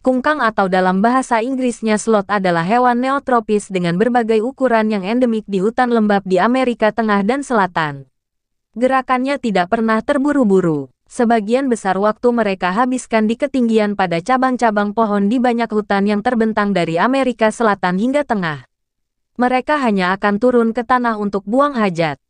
Kungkang atau dalam bahasa Inggrisnya slot adalah hewan neotropis dengan berbagai ukuran yang endemik di hutan lembab di Amerika Tengah dan Selatan. Gerakannya tidak pernah terburu-buru. Sebagian besar waktu mereka habiskan di ketinggian pada cabang-cabang pohon di banyak hutan yang terbentang dari Amerika Selatan hingga Tengah. Mereka hanya akan turun ke tanah untuk buang hajat.